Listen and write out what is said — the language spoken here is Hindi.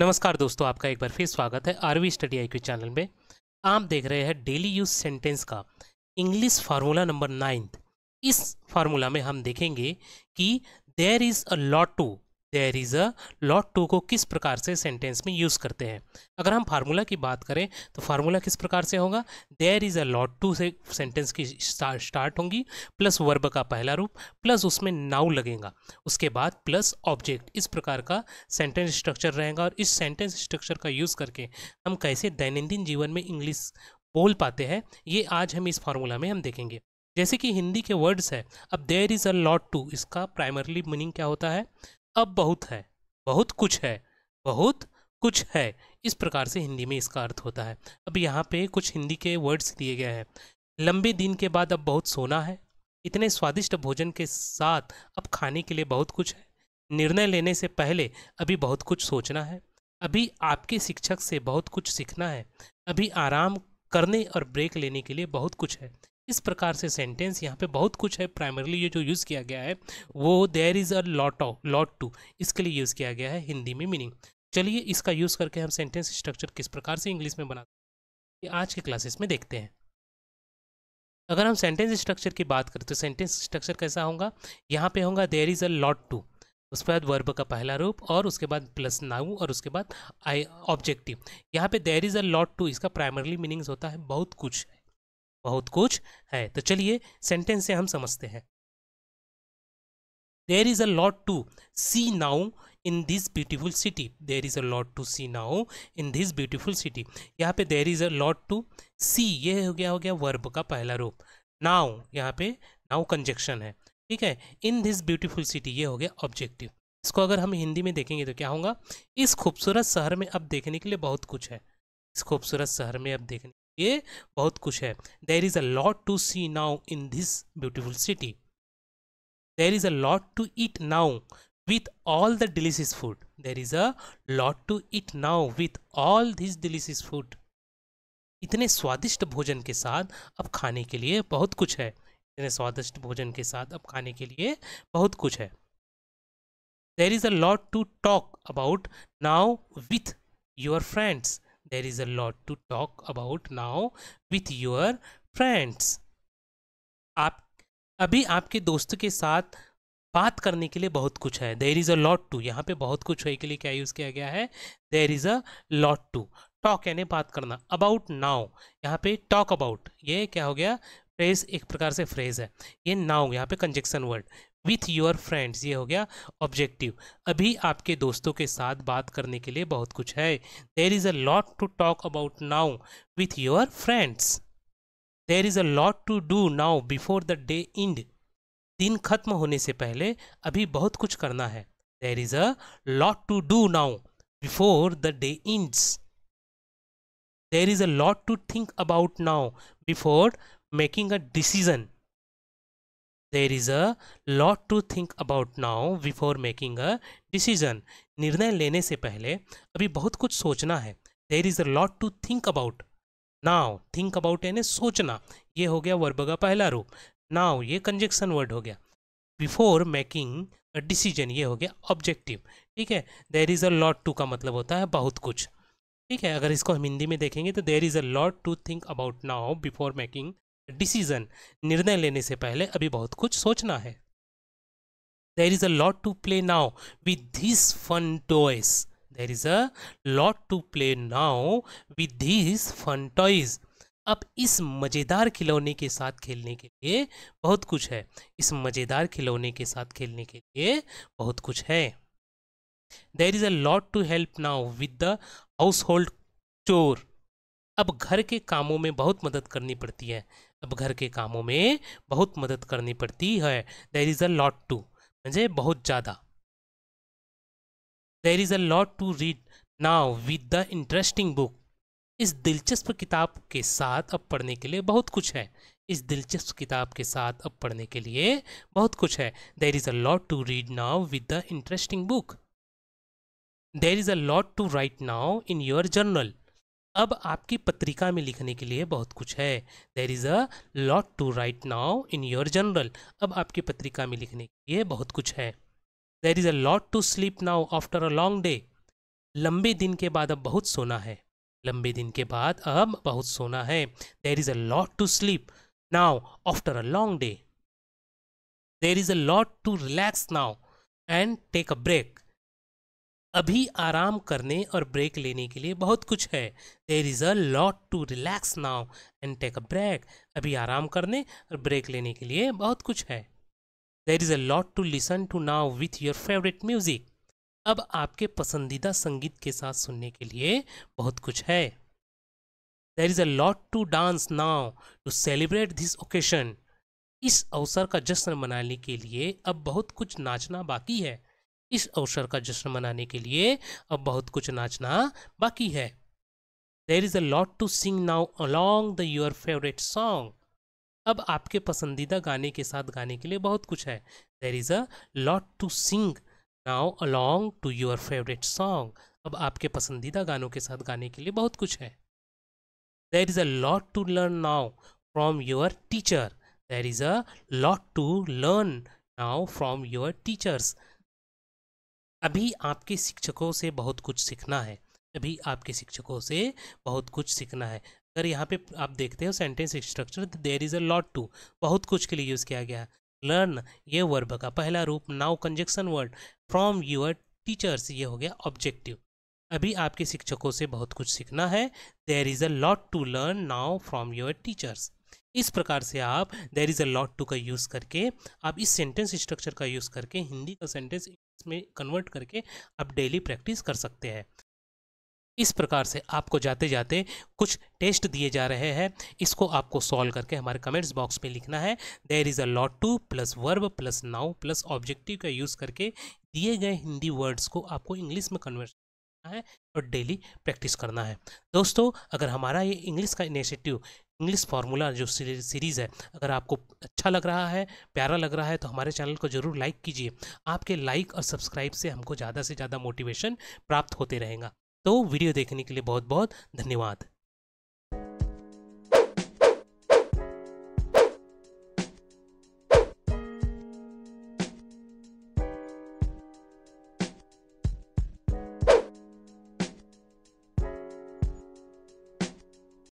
नमस्कार दोस्तों आपका एक बार फिर स्वागत है आरवी स्टडी आई चैनल में आप देख रहे हैं डेली यूज सेंटेंस का इंग्लिश फार्मूला नंबर नाइन्थ इस फार्मूला में हम देखेंगे कि there is a lot to there is a lot to को किस प्रकार से सेंटेंस में यूज़ करते हैं अगर हम फार्मूला की बात करें तो फार्मूला किस प्रकार से होगा there is a lot to से सेंटेंस की स्टार्ट होंगी प्लस वर्ब का पहला रूप प्लस उसमें नाउ लगेगा उसके बाद प्लस ऑब्जेक्ट इस प्रकार का सेंटेंस स्ट्रक्चर रहेगा और इस सेंटेंस स्ट्रक्चर का यूज़ करके हम कैसे दैनंदिन जीवन में इंग्लिश बोल पाते हैं ये आज हम इस फार्मूला में हम देखेंगे जैसे कि हिंदी के वर्ड्स है अब there is a lot to इसका प्राइमरली मीनिंग क्या होता है अब बहुत है बहुत कुछ है बहुत कुछ है इस प्रकार से हिंदी में इसका अर्थ होता है अब यहाँ पे कुछ हिंदी के वर्ड्स दिए गए हैं लंबे दिन के बाद अब बहुत सोना है इतने स्वादिष्ट भोजन के साथ अब खाने के लिए बहुत कुछ है निर्णय लेने से पहले अभी बहुत कुछ सोचना है अभी आपके शिक्षक से बहुत कुछ सीखना है अभी आराम करने और ब्रेक लेने के लिए बहुत कुछ है इस प्रकार से सेंटेंस यहाँ पे बहुत कुछ है प्राइमरली ये जो यूज़ किया गया है वो there is a lot of lot to इसके लिए यूज़ किया गया है हिंदी में मीनिंग चलिए इसका यूज़ करके हम सेंटेंस स्ट्रक्चर किस प्रकार से इंग्लिश में बनाते हैं आज के क्लासेस में देखते हैं अगर हम सेंटेंस स्ट्रक्चर की बात करें तो सेंटेंस स्ट्रक्चर कैसा होगा यहाँ पे होगा there is a lot to उसके बाद वर्ब का पहला रूप और उसके बाद प्लस नाउ और उसके बाद आई ऑब्जेक्टिव यहाँ पे there is a lot to इसका प्राइमरली मीनिंग्स होता है बहुत कुछ है बहुत कुछ है तो चलिए सेंटेंस से हम समझते हैं there is a lot to see now in this beautiful city there is a lot to see now in this beautiful city यहाँ पे there is a lot to see ये हो गया हो गया वर्ब का पहला रूप नाउ यहाँ पे नाउ कंजक्शन है ठीक है इन दिस ब्यूटिफुल सिटी ये हो गया ऑब्जेक्टिव इसको अगर हम हिंदी में देखेंगे तो क्या होगा इस खूबसूरत शहर में अब देखने के लिए बहुत कुछ है इस खूबसूरत शहर में अब देखने ये बहुत कुछ है there is a lot to see now in this beautiful city there is a lot to eat now with all the delicious food there is a lot to eat now with all this delicious food इतने स्वादिष्ट भोजन के साथ अब खाने के लिए बहुत कुछ है इतने स्वादिष्ट भोजन के साथ अब खाने के लिए बहुत कुछ है there is a lot to talk about now with your friends there is a lot to talk about now with your friends aap अभी आपके दोस्त के साथ बात करने के लिए बहुत कुछ है there is a lot to यहाँ पे बहुत कुछ है के लिए क्या यूज़ किया गया है there is a lot to talk यानी बात करना अबाउट नाउ यहाँ पे टॉक अबाउट ये क्या हो गया फ्रेज एक प्रकार से फ्रेज है ये नाउ यहाँ पे conjunction word with your friends ये हो गया ऑब्जेक्टिव अभी आपके दोस्तों के साथ बात करने के लिए बहुत कुछ है there is a lot to talk about now with your friends there is a lot to do now before the day end दिन खत्म होने से पहले अभी बहुत कुछ करना है there is a lot to do now before the day ends there is a lot to think about now before making a decision there is a lot to think about now before making a decision निर्णय लेने से पहले अभी बहुत कुछ सोचना है there is a lot to think about now think about यानी सोचना ये हो गया वर्ब का पहला रूप नाव ये कंजेक्शन वर्ड हो गया बिफोर मेकिंग अ डिसीजन ये हो गया ऑब्जेक्टिव ठीक है there is a lot to का मतलब होता है बहुत कुछ ठीक है अगर इसको हम हिंदी में देखेंगे तो there is a lot to think about now before making decision निर्णय लेने से पहले अभी बहुत कुछ सोचना है there is a lot to play now with this fun toys there is a lot to play now with this fun toys अब इस मज़ेदार खिलौने के साथ खेलने के लिए बहुत कुछ है इस मज़ेदार खिलौने के साथ खेलने के लिए बहुत कुछ है there is a lot to help now with the household chore अब घर के कामों में बहुत मदद करनी पड़ती है अब घर के कामों में बहुत मदद करनी पड़ती है there is a lot to मुझे बहुत ज़्यादा there is a lot to read now with the interesting book इस दिलचस्प किताब के साथ अब पढ़ने के लिए बहुत कुछ है इस दिलचस्प किताब के साथ अब पढ़ने के लिए बहुत कुछ है there is a lot to read now with the interesting book there is a lot to write now in your journal अब आपकी पत्रिका में लिखने के लिए बहुत कुछ है there is a lot to write now in your journal अब आपकी पत्रिका में लिखने के लिए बहुत कुछ है there is a lot to sleep now after a long day लंबे दिन के बाद अब बहुत सोना है लंबे दिन के बाद अब बहुत सोना है there is a lot to sleep now after a long day there is a lot to relax now and take a break अभी आराम करने और ब्रेक लेने के लिए बहुत कुछ है there is a lot to relax now and take a break अभी आराम करने और ब्रेक लेने के लिए बहुत कुछ है there is a lot to listen to now with your favourite music अब आपके पसंदीदा संगीत के साथ सुनने के लिए बहुत कुछ है there is a lot to dance now to celebrate this occasion इस अवसर का जश्न मनाने के लिए अब बहुत कुछ नाचना बाकी है इस अवसर का जश्न मनाने के लिए अब बहुत कुछ नाचना बाकी है there is a lot to sing now along the your favourite song अब आपके पसंदीदा गाने के साथ गाने के लिए बहुत कुछ है there is a lot to sing now along to your favourite song अब आपके पसंदीदा गानों के साथ गाने के लिए बहुत कुछ है there is a lot to learn now from your teacher there is a lot to learn now from your teachers अभी आपके शिक्षकों से बहुत कुछ सीखना है अभी आपके शिक्षकों से बहुत कुछ सीखना है अगर यहाँ पे आप देखते हो sentence structure there is a lot to बहुत कुछ के लिए यूज़ किया गया लर्न ये वर्ब का पहला रूप now conjunction word from your teachers ये हो गया ऑब्जेक्टिव अभी आपके शिक्षकों से बहुत कुछ सीखना है there is a lot to learn now from your teachers इस प्रकार से आप there is a lot to का यूज़ करके आप इस सेंटेंस स्ट्रक्चर का यूज़ करके हिंदी का सेंटेंस में कन्वर्ट करके आप डेली प्रैक्टिस कर सकते हैं इस प्रकार से आपको जाते जाते कुछ टेस्ट दिए जा रहे हैं इसको आपको सॉल्व करके हमारे कमेंट्स बॉक्स में लिखना है there is a lot to plus verb plus now plus objective का यूज़ करके दिए गए हिंदी वर्ड्स को आपको इंग्लिश में कन्वर्ट करना है और डेली प्रैक्टिस करना है दोस्तों अगर हमारा ये इंग्लिश का इनिशिएटिव इंग्लिश फार्मूला जो सीरीज़ है अगर आपको अच्छा लग रहा है प्यारा लग रहा है तो हमारे चैनल को ज़रूर लाइक कीजिए आपके लाइक और सब्सक्राइब से हमको ज़्यादा से ज़्यादा मोटिवेशन प्राप्त होते रहेगा तो वीडियो देखने के लिए बहुत बहुत धन्यवाद